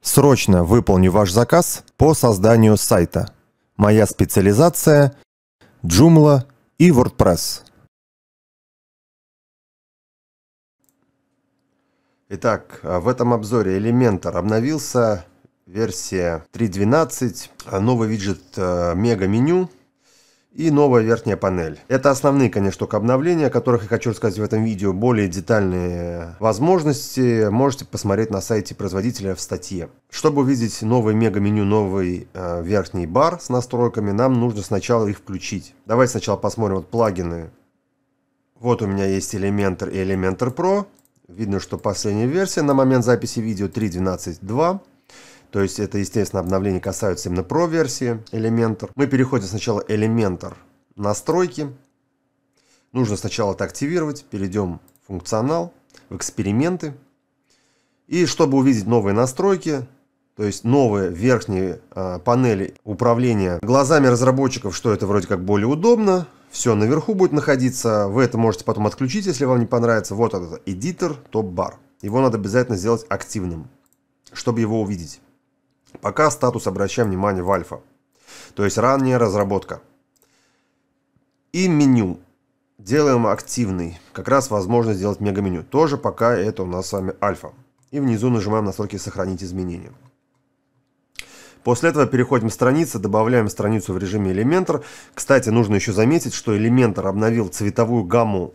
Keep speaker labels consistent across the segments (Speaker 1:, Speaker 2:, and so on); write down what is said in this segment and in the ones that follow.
Speaker 1: Срочно выполню ваш заказ по созданию сайта. Моя специализация – Joomla и WordPress. Итак, а, в этом обзоре Elementor обновился версия 3.12, а, новый виджет а, мега меню – и новая верхняя панель. Это основные, конечно, к обновления, о которых я хочу рассказать в этом видео. Более детальные возможности можете посмотреть на сайте производителя в статье. Чтобы увидеть новое мега-меню, новый э, верхний бар с настройками, нам нужно сначала их включить. Давайте сначала посмотрим вот плагины. Вот у меня есть Elementor и Elementor Pro. Видно, что последняя версия на момент записи видео 3.12.2. То есть это, естественно, обновление касаются именно про версии Elementor. Мы переходим сначала Elementor настройки. Нужно сначала это активировать. Перейдем в функционал, в эксперименты. И чтобы увидеть новые настройки, то есть новые верхние э, панели управления глазами разработчиков, что это вроде как более удобно. Все наверху будет находиться. Вы это можете потом отключить, если вам не понравится. Вот этот эдитор, топ-бар. Его надо обязательно сделать активным, чтобы его увидеть. Пока статус обращаем внимание в альфа, то есть ранняя разработка. И меню. Делаем активный, как раз возможно сделать мега меню. Тоже пока это у нас с вами альфа. И внизу нажимаем настройки «Сохранить изменения». После этого переходим в страницы, добавляем страницу в режиме Elementor. Кстати, нужно еще заметить, что Elementor обновил цветовую гамму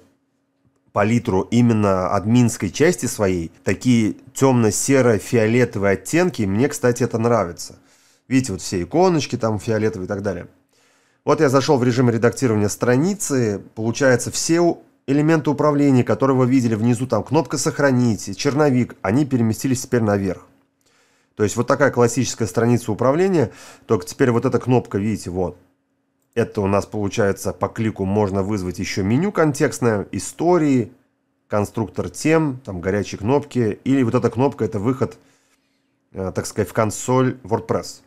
Speaker 1: палитру именно админской части своей, такие темно-серо-фиолетовые оттенки, мне, кстати, это нравится. Видите, вот все иконочки там фиолетовые и так далее. Вот я зашел в режим редактирования страницы, получается все элементы управления, которые вы видели внизу, там кнопка «Сохранить», черновик, они переместились теперь наверх. То есть вот такая классическая страница управления, только теперь вот эта кнопка, видите, вот, это у нас получается по клику можно вызвать еще меню контекстное, истории, конструктор тем, там горячие кнопки. Или вот эта кнопка это выход, э, так сказать, в консоль WordPress.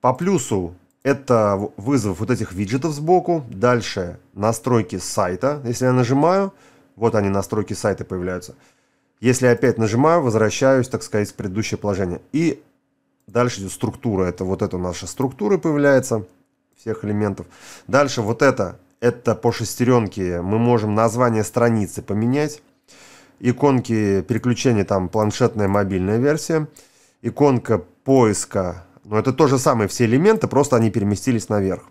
Speaker 1: По плюсу это вызов вот этих виджетов сбоку. Дальше настройки сайта. Если я нажимаю, вот они настройки сайта появляются. Если я опять нажимаю, возвращаюсь, так сказать, в предыдущее положение. И дальше идет структура. Это вот эта наша структура появляется всех элементов. Дальше вот это, это по шестеренке мы можем название страницы поменять. Иконки переключения, там планшетная мобильная версия. Иконка поиска, но это то же самое все элементы, просто они переместились наверх.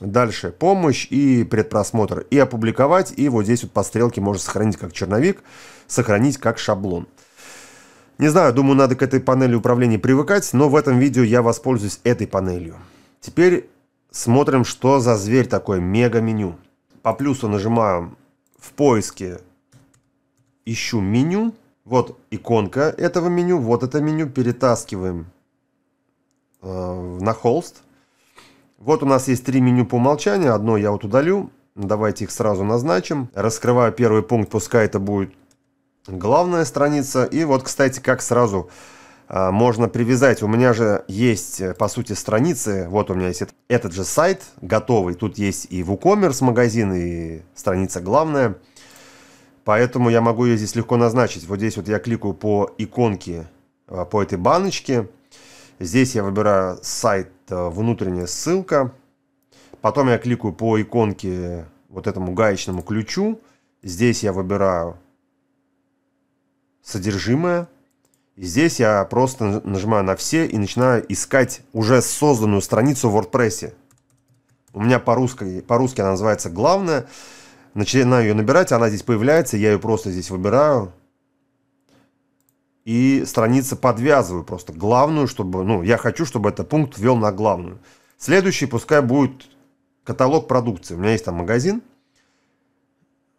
Speaker 1: Дальше помощь и предпросмотр. И опубликовать, и вот здесь вот по стрелке можно сохранить как черновик, сохранить как шаблон. Не знаю, думаю, надо к этой панели управления привыкать, но в этом видео я воспользуюсь этой панелью. Теперь Смотрим, что за зверь такой, мега-меню. По плюсу нажимаю в поиске, ищу меню. Вот иконка этого меню, вот это меню. Перетаскиваем э, на холст. Вот у нас есть три меню по умолчанию. Одно я вот удалю. Давайте их сразу назначим. Раскрываю первый пункт, пускай это будет главная страница. И вот, кстати, как сразу а, можно привязать. У меня же есть, э, по сути, страницы. Вот у меня есть этот же сайт готовый. Тут есть и WooCommerce магазин, и страница главная. Поэтому я могу ее здесь легко назначить. Вот здесь вот я кликаю по иконке, э, по этой баночке. Здесь я выбираю сайт э, «Внутренняя ссылка». Потом я кликаю по иконке вот этому гаечному ключу. Здесь я выбираю содержимое здесь я просто нажимаю на все и начинаю искать уже созданную страницу в WordPress. У меня по-русски по -русски она называется "Главная". Начинаю ее набирать, она здесь появляется, я ее просто здесь выбираю. И страницы подвязываю просто главную, чтобы... Ну, я хочу, чтобы этот пункт вел на главную. Следующий пускай будет каталог продукции. У меня есть там магазин.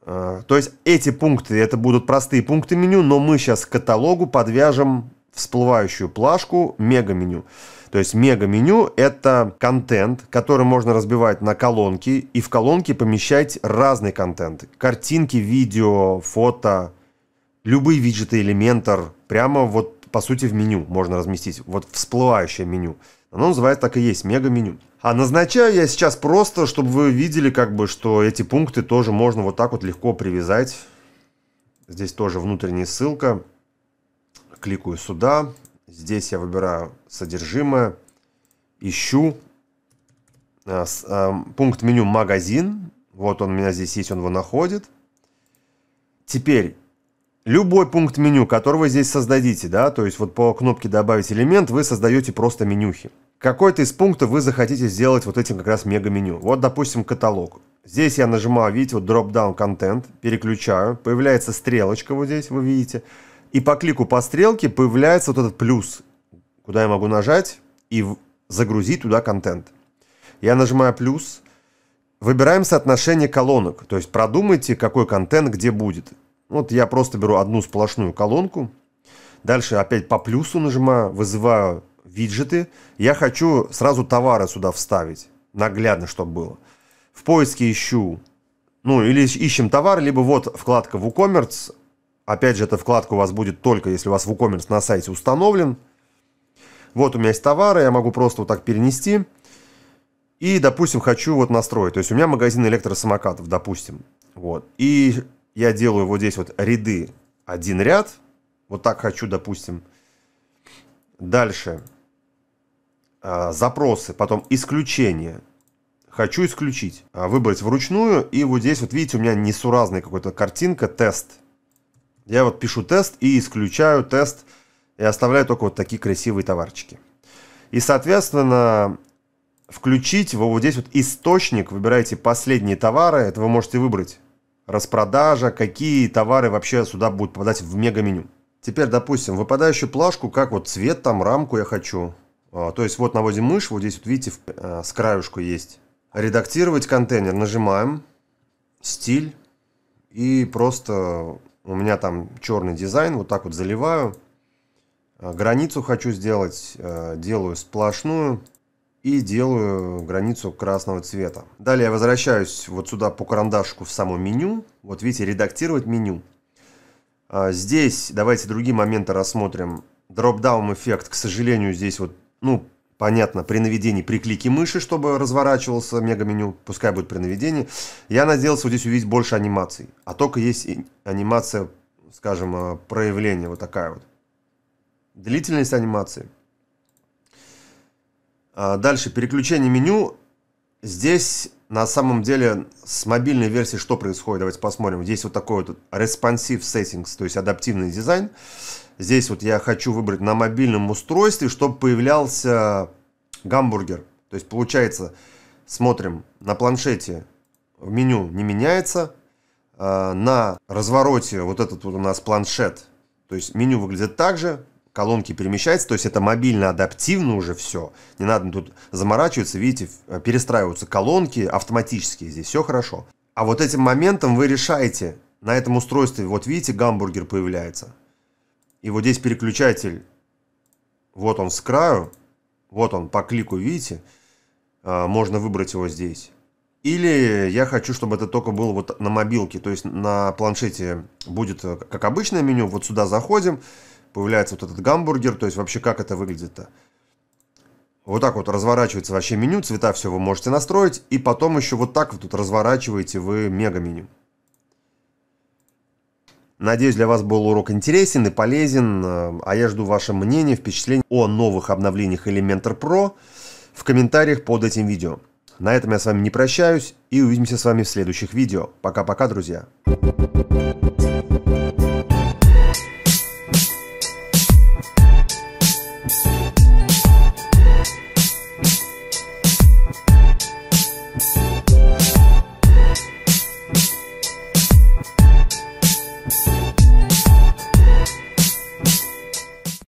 Speaker 1: Э, то есть эти пункты, это будут простые пункты меню, но мы сейчас к каталогу подвяжем всплывающую плашку мега-меню. То есть мега-меню – это контент, который можно разбивать на колонки, и в колонки помещать разный контент. Картинки, видео, фото, любые виджеты, элементар. Прямо вот, по сути, в меню можно разместить. Вот всплывающее меню. Оно называется так и есть, мега-меню. А назначаю я сейчас просто, чтобы вы видели, как бы, что эти пункты тоже можно вот так вот легко привязать. Здесь тоже внутренняя ссылка. Кликаю сюда. Здесь я выбираю содержимое. Ищу э, э, пункт меню «Магазин». Вот он у меня здесь есть, он его находит. Теперь любой пункт меню, который вы здесь создадите, да, то есть вот по кнопке «Добавить элемент» вы создаете просто менюхи какой-то из пунктов вы захотите сделать вот этим как раз мега-меню. Вот, допустим, каталог. Здесь я нажимаю, видите, вот drop-down контент, переключаю, появляется стрелочка вот здесь, вы видите, и по клику по стрелке появляется вот этот плюс, куда я могу нажать и загрузить туда контент. Я нажимаю плюс, выбираем соотношение колонок, то есть продумайте, какой контент где будет. Вот я просто беру одну сплошную колонку, дальше опять по плюсу нажимаю, вызываю виджеты. Я хочу сразу товары сюда вставить, наглядно, чтобы было. В поиске ищу, ну, или ищем товар, либо вот вкладка WooCommerce. Опять же, эта вкладка у вас будет только, если у вас WooCommerce на сайте установлен. Вот у меня есть товары, я могу просто вот так перенести. И, допустим, хочу вот настроить. То есть у меня магазин электросамокатов, допустим. Вот. И я делаю вот здесь вот ряды один ряд. Вот так хочу, допустим. Дальше. Э, запросы, потом исключения. Хочу исключить. Э, выбрать вручную. И вот здесь, вот видите, у меня несуразная какая-то картинка, тест. Я вот пишу тест и исключаю тест. И оставляю только вот такие красивые товарчики. И, соответственно, включить вот здесь вот источник. Выбираете последние товары. Это вы можете выбрать. Распродажа, какие товары вообще сюда будут попадать в мега меню. Теперь, допустим, выпадающую плашку, как вот цвет там, рамку я хочу. А, то есть вот наводим мышь, вот здесь вот видите, э, с краюшку есть. Редактировать контейнер нажимаем, стиль, и просто у меня там черный дизайн, вот так вот заливаю. А, границу хочу сделать, э, делаю сплошную и делаю границу красного цвета. Далее я возвращаюсь вот сюда по карандашку в само меню. Вот видите, редактировать меню. А, здесь давайте другие моменты рассмотрим. Дропдаун эффект, к сожалению, здесь вот ну, понятно, при наведении при клике мыши, чтобы разворачивался мега-меню, пускай будет при наведении, я надеялся здесь увидеть больше анимаций. А только есть анимация, скажем, э, проявления, вот такая вот. Длительность анимации. А дальше, переключение меню. Здесь на самом деле, с мобильной версией что происходит? Давайте посмотрим. Здесь вот такой вот responsive settings, то есть адаптивный дизайн. Здесь вот я хочу выбрать на мобильном устройстве, чтобы появлялся гамбургер. То есть получается, смотрим, на планшете меню не меняется. Э, на развороте вот этот вот у нас планшет. То есть меню выглядит так же, колонки перемещается, то есть это мобильно адаптивно уже все. Не надо тут заморачиваться, видите, э, перестраиваются колонки автоматически здесь, все хорошо. А вот этим моментом вы решаете, на этом устройстве, вот видите, гамбургер появляется. И вот здесь переключатель, вот он с краю, вот он по клику, видите, э, можно выбрать его здесь. Или я хочу, чтобы это только было вот на мобилке, то есть на планшете будет э, как обычное меню, вот сюда заходим, появляется вот этот гамбургер, то есть вообще как это выглядит-то. Вот так вот разворачивается вообще меню, цвета все вы можете настроить, и потом еще вот так вот тут разворачиваете вы мега-меню. Надеюсь, для вас был урок интересен и полезен, э, а я жду ваше мнение, впечатление о новых обновлениях Elementor Pro в комментариях под этим видео. На этом я с вами не прощаюсь и увидимся с вами в следующих видео. Пока-пока, друзья!